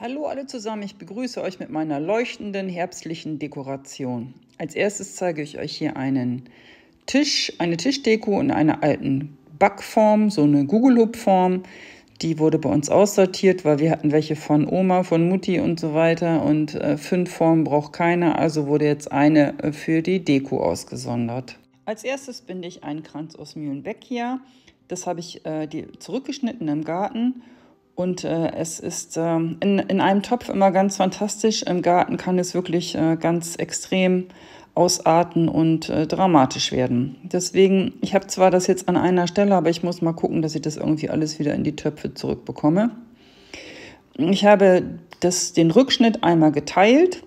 Hallo alle zusammen, ich begrüße euch mit meiner leuchtenden herbstlichen Dekoration. Als erstes zeige ich euch hier einen Tisch, eine Tischdeko in einer alten Backform, so eine Google Gugelhub-Form. Die wurde bei uns aussortiert, weil wir hatten welche von Oma, von Mutti und so weiter. Und äh, fünf Formen braucht keiner, also wurde jetzt eine äh, für die Deko ausgesondert. Als erstes binde ich einen Kranz aus Mühlenbeck hier. Das habe ich äh, zurückgeschnitten im Garten und äh, es ist ähm, in, in einem Topf immer ganz fantastisch. Im Garten kann es wirklich äh, ganz extrem ausarten und äh, dramatisch werden. Deswegen, ich habe zwar das jetzt an einer Stelle, aber ich muss mal gucken, dass ich das irgendwie alles wieder in die Töpfe zurückbekomme. Ich habe das, den Rückschnitt einmal geteilt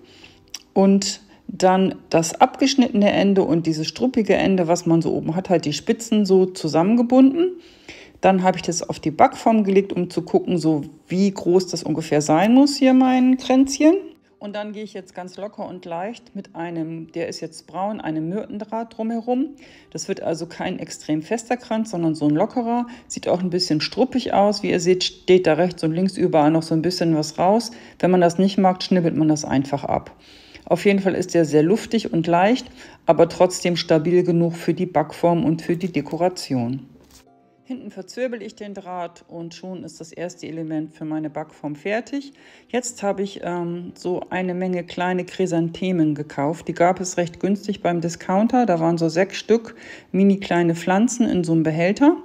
und dann das abgeschnittene Ende und dieses struppige Ende, was man so oben hat, halt die Spitzen so zusammengebunden. Dann habe ich das auf die Backform gelegt, um zu gucken, so wie groß das ungefähr sein muss, hier mein Kränzchen. Und dann gehe ich jetzt ganz locker und leicht mit einem, der ist jetzt braun, einem Myrtendraht drumherum. Das wird also kein extrem fester Kranz, sondern so ein lockerer. Sieht auch ein bisschen struppig aus. Wie ihr seht, steht da rechts und links überall noch so ein bisschen was raus. Wenn man das nicht mag, schnibbelt man das einfach ab. Auf jeden Fall ist der sehr luftig und leicht, aber trotzdem stabil genug für die Backform und für die Dekoration. Hinten verzwirbel ich den Draht und schon ist das erste Element für meine Backform fertig. Jetzt habe ich ähm, so eine Menge kleine Chrysanthemen gekauft. Die gab es recht günstig beim Discounter. Da waren so sechs Stück mini kleine Pflanzen in so einem Behälter.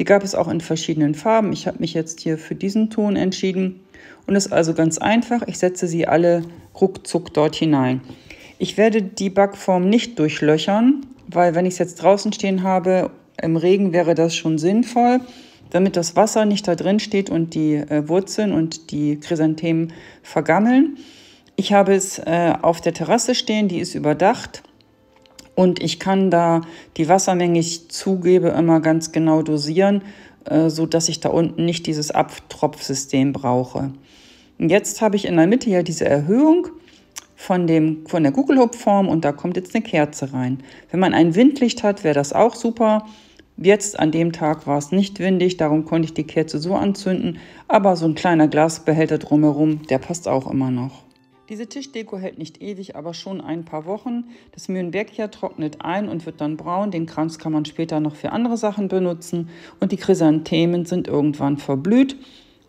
Die gab es auch in verschiedenen Farben. Ich habe mich jetzt hier für diesen Ton entschieden und ist also ganz einfach. Ich setze sie alle ruckzuck dort hinein. Ich werde die Backform nicht durchlöchern, weil wenn ich es jetzt draußen stehen habe im Regen wäre das schon sinnvoll, damit das Wasser nicht da drin steht und die äh, Wurzeln und die Chrysanthemen vergammeln. Ich habe es äh, auf der Terrasse stehen, die ist überdacht. Und ich kann da die Wassermenge, ich zugebe, immer ganz genau dosieren, äh, so ich da unten nicht dieses Abtropfsystem brauche. Und jetzt habe ich in der Mitte ja diese Erhöhung von, dem, von der Google Hub Form und da kommt jetzt eine Kerze rein. Wenn man ein Windlicht hat, wäre das auch super. Jetzt an dem Tag war es nicht windig, darum konnte ich die Kerze so anzünden, aber so ein kleiner Glasbehälter drumherum, der passt auch immer noch. Diese Tischdeko hält nicht ewig, aber schon ein paar Wochen. Das Mühlenbergjahr trocknet ein und wird dann braun. Den Kranz kann man später noch für andere Sachen benutzen. Und die Chrysanthemen sind irgendwann verblüht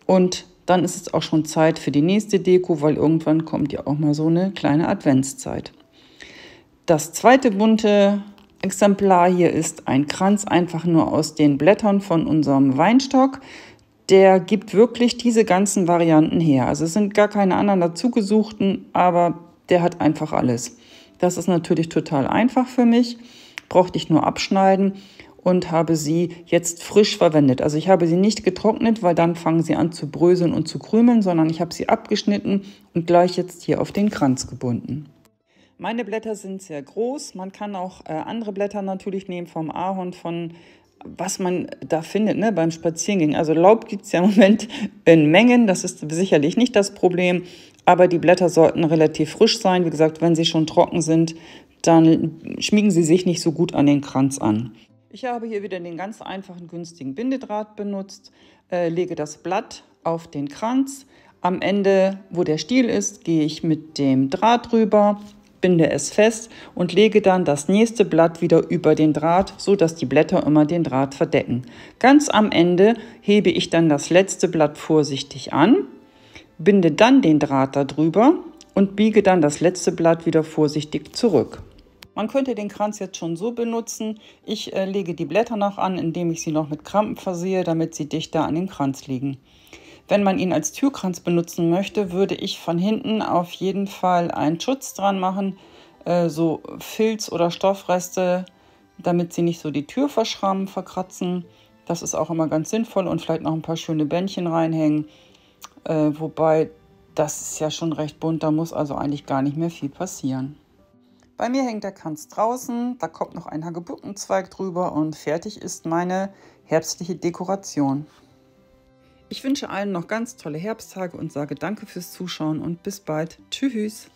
und dann ist es auch schon Zeit für die nächste Deko, weil irgendwann kommt ja auch mal so eine kleine Adventszeit. Das zweite bunte Exemplar hier ist ein Kranz einfach nur aus den Blättern von unserem Weinstock. Der gibt wirklich diese ganzen Varianten her. Also es sind gar keine anderen dazugesuchten, aber der hat einfach alles. Das ist natürlich total einfach für mich, brauchte ich nur abschneiden und habe sie jetzt frisch verwendet. Also ich habe sie nicht getrocknet, weil dann fangen sie an zu bröseln und zu krümeln, sondern ich habe sie abgeschnitten und gleich jetzt hier auf den Kranz gebunden. Meine Blätter sind sehr groß. Man kann auch äh, andere Blätter natürlich nehmen, vom Ahorn, von was man da findet ne, beim Spazierengehen. Also Laub gibt es ja im Moment in Mengen, das ist sicherlich nicht das Problem, aber die Blätter sollten relativ frisch sein. Wie gesagt, wenn sie schon trocken sind, dann schmiegen sie sich nicht so gut an den Kranz an. Ich habe hier wieder den ganz einfachen, günstigen Bindedraht benutzt, äh, lege das Blatt auf den Kranz. Am Ende, wo der Stiel ist, gehe ich mit dem Draht drüber, binde es fest und lege dann das nächste Blatt wieder über den Draht, sodass die Blätter immer den Draht verdecken. Ganz am Ende hebe ich dann das letzte Blatt vorsichtig an, binde dann den Draht darüber und biege dann das letzte Blatt wieder vorsichtig zurück. Man könnte den Kranz jetzt schon so benutzen. Ich äh, lege die Blätter noch an, indem ich sie noch mit Krampen versehe, damit sie dichter an den Kranz liegen. Wenn man ihn als Türkranz benutzen möchte, würde ich von hinten auf jeden Fall einen Schutz dran machen, äh, so Filz- oder Stoffreste, damit sie nicht so die Tür verschrammen, verkratzen. Das ist auch immer ganz sinnvoll und vielleicht noch ein paar schöne Bändchen reinhängen. Äh, wobei, das ist ja schon recht bunt, da muss also eigentlich gar nicht mehr viel passieren. Bei mir hängt der Kranz draußen, da kommt noch ein Hagebuckenzweig drüber und fertig ist meine herbstliche Dekoration. Ich wünsche allen noch ganz tolle Herbsttage und sage danke fürs Zuschauen und bis bald. Tschüss!